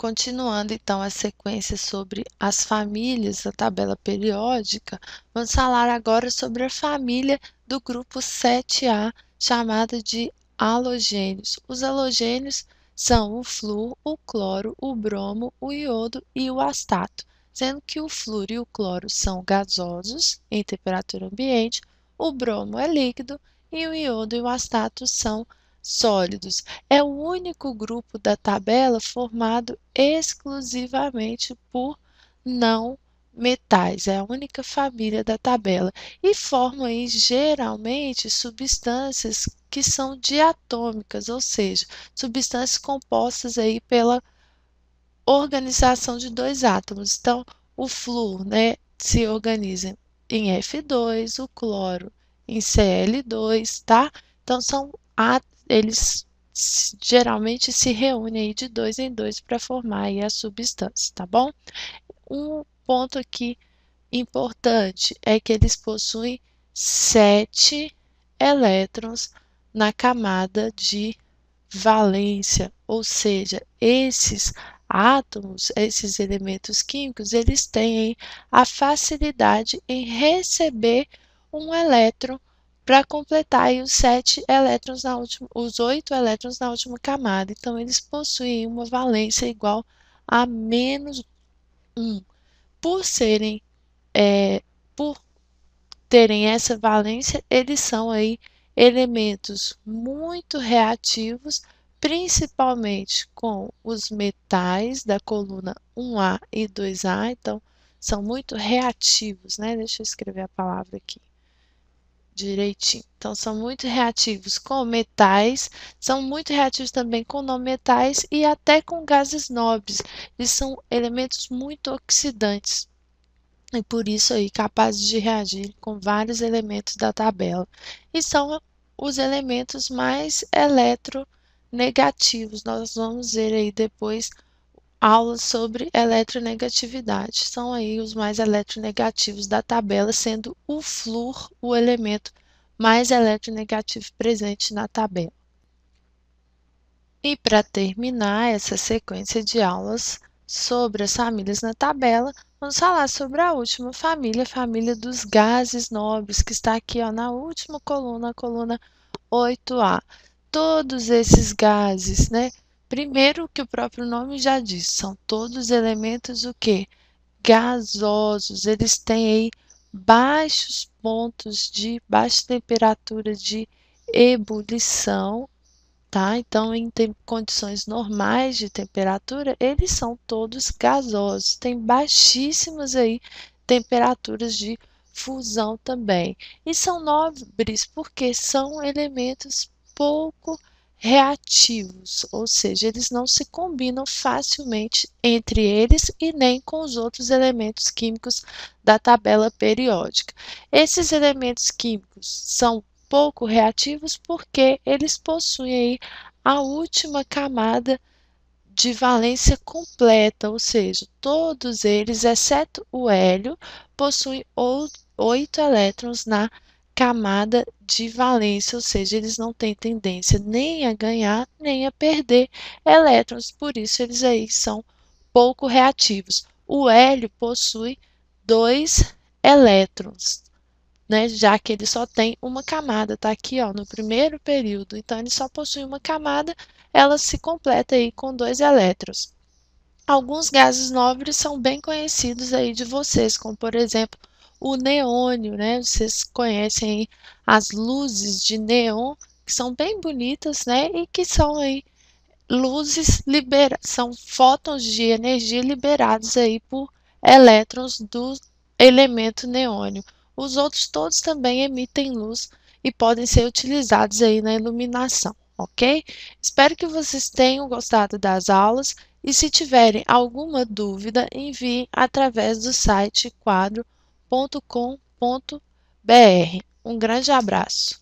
Continuando então a sequência sobre as famílias da tabela periódica, vamos falar agora sobre a família do grupo 7A, chamada de halogênios. Os halogênios são o flúor, o cloro, o bromo, o iodo e o astato, sendo que o flúor e o cloro são gasosos em temperatura ambiente, o bromo é líquido e o iodo e o astato são sólidos. É o único grupo da tabela formado exclusivamente por não metais, é a única família da tabela e forma aí, geralmente substâncias que são diatômicas, ou seja, substâncias compostas aí pela organização de dois átomos. Então, o flúor, né, se organiza em F2, o cloro em Cl2, tá? Então são eles geralmente se reúnem de dois em dois para formar aí a substância, tá bom? Um ponto aqui importante é que eles possuem sete elétrons na camada de valência, ou seja, esses átomos, esses elementos químicos, eles têm a facilidade em receber um elétron para completar os sete elétrons na última, os oito elétrons na última camada. Então, eles possuem uma valência igual a menos 1. Por serem, é, por terem essa valência, eles são aí elementos muito reativos, principalmente com os metais da coluna 1A e 2A, então são muito reativos, né? Deixa eu escrever a palavra aqui direitinho. Então, são muito reativos com metais, são muito reativos também com não metais e até com gases nobres. e são elementos muito oxidantes e por isso aí capazes de reagir com vários elementos da tabela. E são os elementos mais eletronegativos. Nós vamos ver aí depois aulas sobre eletronegatividade. São aí os mais eletronegativos da tabela, sendo o flúor o elemento mais eletronegativo presente na tabela. E para terminar essa sequência de aulas sobre as famílias na tabela, vamos falar sobre a última família, a família dos gases nobres, que está aqui ó, na última coluna, a coluna 8A. Todos esses gases, né? Primeiro, que o próprio nome já diz, são todos elementos o quê? Gasosos, eles têm aí baixos pontos de baixa temperatura de ebulição, tá? Então, em condições normais de temperatura, eles são todos gasosos, tem baixíssimas aí temperaturas de fusão também. E são nobres porque são elementos pouco reativos, ou seja, eles não se combinam facilmente entre eles e nem com os outros elementos químicos da tabela periódica. Esses elementos químicos são pouco reativos porque eles possuem a última camada de valência completa, ou seja, todos eles, exceto o hélio, possuem oito elétrons na camada de valência, ou seja, eles não têm tendência nem a ganhar nem a perder elétrons, por isso eles aí são pouco reativos. O hélio possui dois elétrons, né, já que ele só tem uma camada, está aqui ó, no primeiro período, então ele só possui uma camada, ela se completa aí com dois elétrons. Alguns gases nobres são bem conhecidos aí de vocês, como por exemplo o neônio, né? Vocês conhecem as luzes de neon, que são bem bonitas, né? E que são aí luzes liberadas, são fótons de energia liberados aí por elétrons do elemento neônio. Os outros todos também emitem luz e podem ser utilizados aí na iluminação, ok? Espero que vocês tenham gostado das aulas e se tiverem alguma dúvida, enviem através do site quadro.com www.cultura.com.br. Um grande abraço.